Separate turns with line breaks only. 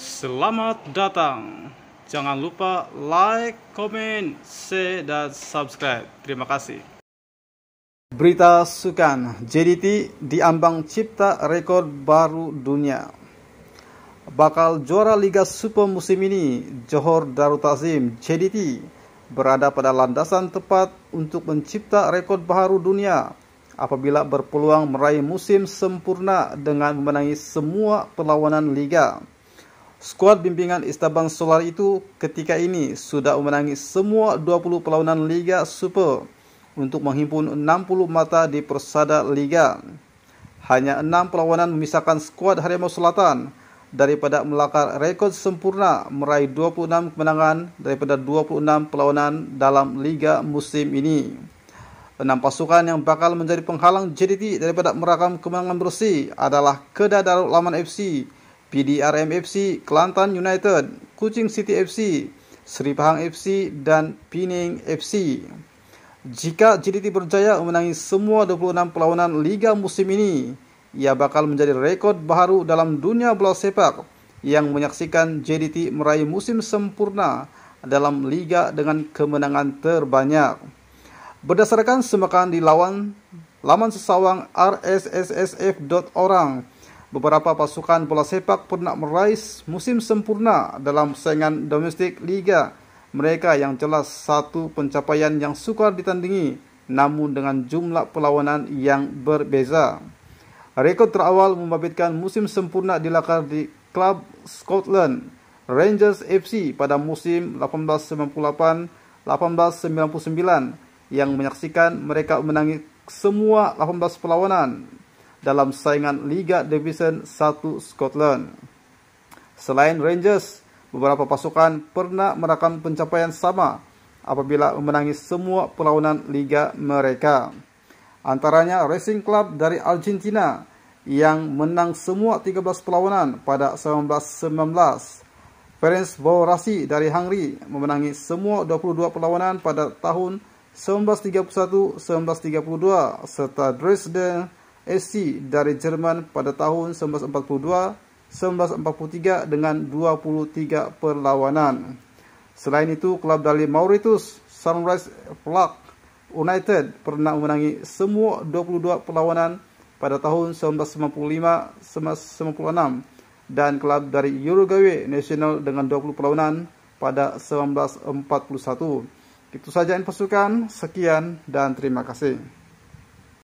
Selamat datang. Jangan lupa like, comment, share, dan subscribe. Terima kasih. Berita sukan JDT diambang cipta rekor baru dunia. Bakal juara Liga Super musim ini, Johor Darul Takzim JDT berada pada landasan tepat untuk mencipta rekor baru dunia apabila berpeluang meraih musim sempurna dengan memenangi semua perlawanan liga. Skuad bimbingan Istabang Solar itu ketika ini sudah memenangi semua 20 perlawanan Liga Super untuk menghimpun 60 mata di persada Liga. Hanya 6 perlawanan memisahkan skuad Harimau Selatan daripada melakar rekod sempurna meraih 26 kemenangan daripada 26 perlawanan dalam Liga musim ini. 6 pasukan yang bakal menjadi penghalang JDT daripada merakam kemenangan bersih adalah Kedah Darul Laman FC, PDRM FC, Kelantan United, Kucing City FC, Seri Pahang FC, dan Pining FC. Jika JDT berjaya memenangi semua 26 perlawanan Liga musim ini, ia bakal menjadi rekod baru dalam dunia bola sepak yang menyaksikan JDT meraih musim sempurna dalam liga dengan kemenangan terbanyak. Berdasarkan semakan di lawan laman sesawang rssf.orang, Beberapa pasukan bola sepak pernah meraih musim sempurna dalam persaingan domestik liga. Mereka yang jelas satu pencapaian yang sukar ditandingi, namun dengan jumlah perlawanan yang berbeza. Rekod terawal membabitkan musim sempurna dilakar di klub Scotland Rangers FC pada musim 1898-1899 yang menyaksikan mereka menangis semua 18 perlawanan dalam saingan Liga Division 1 Scotland. Selain Rangers, beberapa pasukan pernah merakam pencapaian sama apabila memenangi semua perlawanan liga mereka. Antaranya Racing Club dari Argentina yang menang semua 13 perlawanan pada 1919. Ferenc Vaurasi dari Hungary memenangi semua 22 perlawanan pada tahun 1931-1932 serta Dresden SC dari Jerman pada tahun 1942, 1943 dengan 23 perlawanan. Selain itu, kelab dari Mauritius, Sunrise Flak United pernah memenangi semua 22 perlawanan pada tahun 1995, 1996 dan kelab dari Uruguay National dengan 20 perlawanan pada 1941. Itu saja info sukan, sekian dan terima kasih.